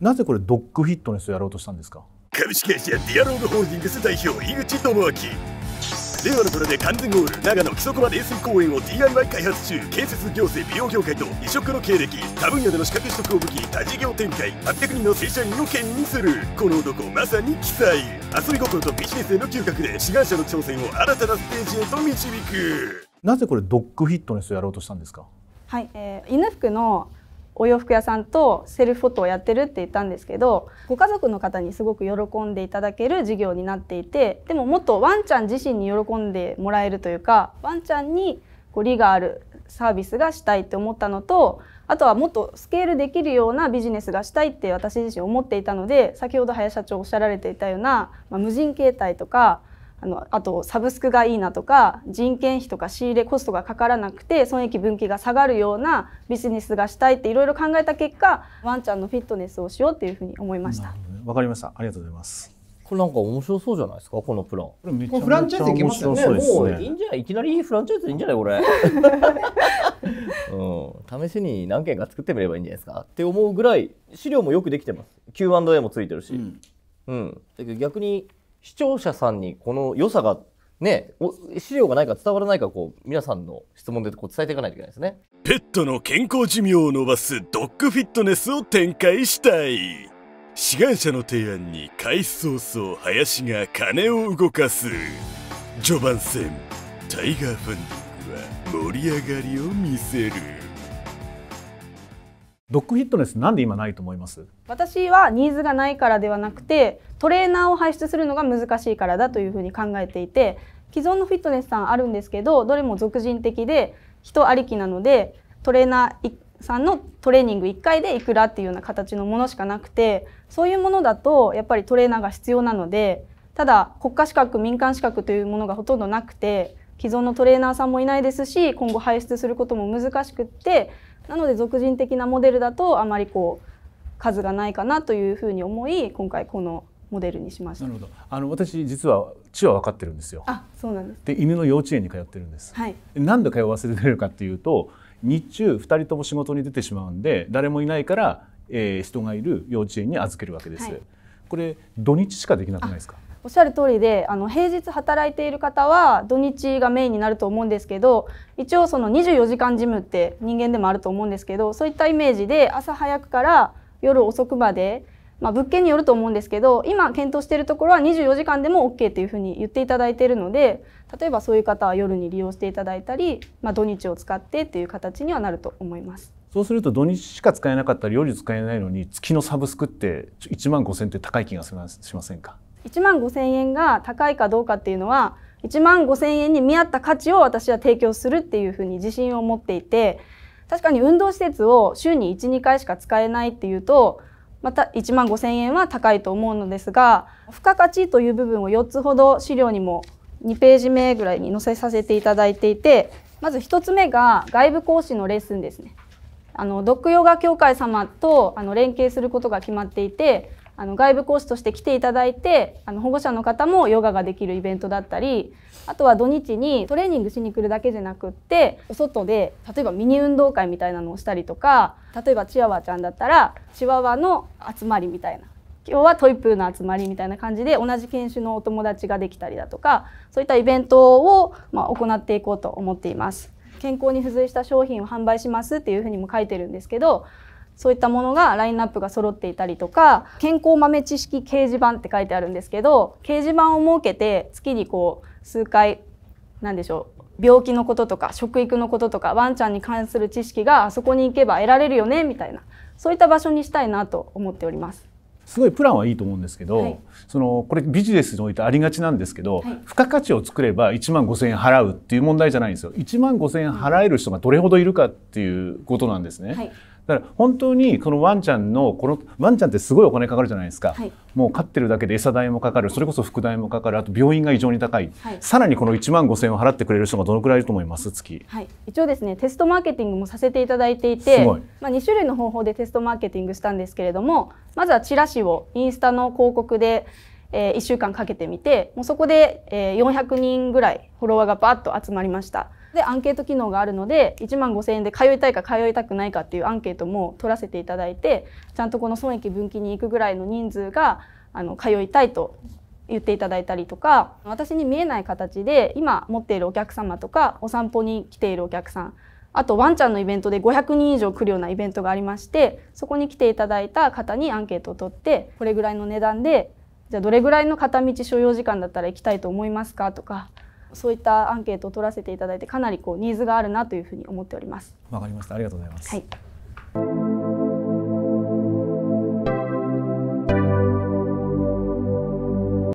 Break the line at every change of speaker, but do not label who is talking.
なぜこれドッグフィットネスをやろうとしたんですか株式会社ディアローグホールディングス代表井口智明令和の虎で完全ゴール長野木曽駒冷水公園を DIY 開発中建設行政美容業界と異色の経歴多分野での資格取得を武器多事業展開800人の正社員を兼任するこの男まさに奇才遊び心とビジネスへの嗅覚で志願者の挑戦を新たなステージへと導くなぜこれドッグフィットネスをやろうとしたんですか
はい、えー、犬服のお洋服屋さんとセルフフォトをやってるって言ったんですけどご家族の方にすごく喜んでいただける事業になっていてでももっとワンちゃん自身に喜んでもらえるというかワンちゃんにこう利があるサービスがしたいって思ったのとあとはもっとスケールできるようなビジネスがしたいって私自身思っていたので先ほど林社長おっしゃられていたような、まあ、無人携帯とかあのあとサブスクがいいなとか人件費とか仕入れコストがかからなくて損益分岐が下がるようなビジネスがしたいっていろいろ考えた結果ワンちゃんのフィットネスをしようっていうふうに思いました。わ、
ね、かりましたありがとうございますこれなんか面白そうじゃないですかこのプラン。これフランチャイズいけますよね。もういいん
じゃないいきなりフランチャイズいいんじゃないこれ。
うん試しに何件か作ってみればいいんじゃないですかって思うぐらい資料もよくできてます。Q&A もついてるし。うん、うん、だけど逆に視聴者さんにこの良さがね、資料がないか伝わらないかこう皆さんの質問でこう伝えていかないといけないですねペットの健康寿命を伸ばすドッグフィットネスを展開したい志願者の提案に開始早々林が金を動かす序盤戦タイガーファンディングは盛り上がりを見せるドッグフィットネスなんで今ないと思います
私はニーズがないからではなくてトレーナーを輩出するのが難しいからだというふうに考えていて既存のフィットネスさんあるんですけどどれも俗人的で人ありきなのでトレーナーさんのトレーニング1回でいくらっていうような形のものしかなくてそういうものだとやっぱりトレーナーが必要なのでただ国家資格民間資格というものがほとんどなくて既存のトレーナーさんもいないですし今後輩出することも難しくってなので俗人的なモデルだとあまりこう数がないかなというふうに思い今回このモデルにしました。なるほど。
あの私実は地は分かってるんですよ。
あ、そうなんです。
で犬の幼稚園に通ってるんです。はい。なんで通わせてるかっていうと日中二人とも仕事に出てしまうんで誰もいないから、えー、人がいる幼稚園に預けるわけです。はい、これ土日しかできなくないですか。
おっしゃる通りであの平日働いている方は土日がメインになると思うんですけど一応その24時間ジムって人間でもあると思うんですけどそういったイメージで朝早くから夜遅くまで、まあ、物件によると思うんですけど今検討しているところは24時間でも OK っていうふうに言っていただいているので例えばそういう方は夜に利用していただいたり、まあ、土日を使ってっていう形にはなると思います。
そうすると土日しか使えなかったり夜使えないのに月のサブスクって1万5,000って高い気がしませんか
1万5千円が高いかどうかっていうのは1万5千円に見合った価値を私は提供するっていうふうに自信を持っていて確かに運動施設を週に12回しか使えないっていうとまた1万5千円は高いと思うのですが付加価値という部分を4つほど資料にも2ページ目ぐらいに載せさせていただいていてまず1つ目が外部講師のレッスンですね。あのドッグヨガ協会様とあの連携することが決まっていてあの外部講師として来ていただいてあの保護者の方もヨガができるイベントだったりあとは土日にトレーニングしに来るだけじゃなくってお外で例えばミニ運動会みたいなのをしたりとか例えばチワワちゃんだったらチワワの集まりみたいな今日はトイプーの集まりみたいな感じで同じ犬種のお友達ができたりだとかそういったイベントをま行っていこうと思っています。健康に付随した商品を販売しますっていうふうにも書いてるんですけどそういったものがラインナップが揃っていたりとか健康豆知識掲示板って書いてあるんですけど掲示板を設けて月にこう数回んでしょう病気のこととか食育のこととかワンちゃんに関する知識があそこに行けば得られるよねみたいなそういった場所にしたいなと思っております。
すごいプランはいいと思うんですけど、はい、そのこれビジネスにおいてありがちなんですけど、はい、付加価値を作れば1万5,000円払うっていう問題じゃないんですよ1万5,000円払える人がどれほどいるかっていうことなんですね。はいだから本当にこのワンちゃんのこのワンちゃんってすごいお金かかるじゃないですか、はい、もう飼ってるだけで餌代もかかるそれこそ副代もかかるあと病院が異常に高い、はい、さらにこの1万5000円を払ってくれる人がどのくらいいると思います月、
はい、一応ですねテストマーケティングもさせていただいていてまあ、2種類の方法でテストマーケティングしたんですけれどもまずはチラシをインスタの広告でえー、1週間かけてみてもうそこで、えー、400人ぐらいフォロワーがバッと集まりましたでアンケート機能があるので1万5,000円で通いたいか通いたくないかっていうアンケートも取らせていただいてちゃんとこの損益分岐に行くぐらいの人数があの通いたいと言っていただいたりとか私に見えない形で今持っているお客様とかお散歩に来ているお客さんあとワンちゃんのイベントで500人以上来るようなイベントがありましてそこに来ていただいた方にアンケートを取ってこれぐらいの値段でじゃあどれぐらいの片道所要時間だったら行きたいと思いますかとかそういったアンケートを取らせていただいてかなりこうニーズがあるなというふうに思っております。
わかりました。ありがとうございます。
はい。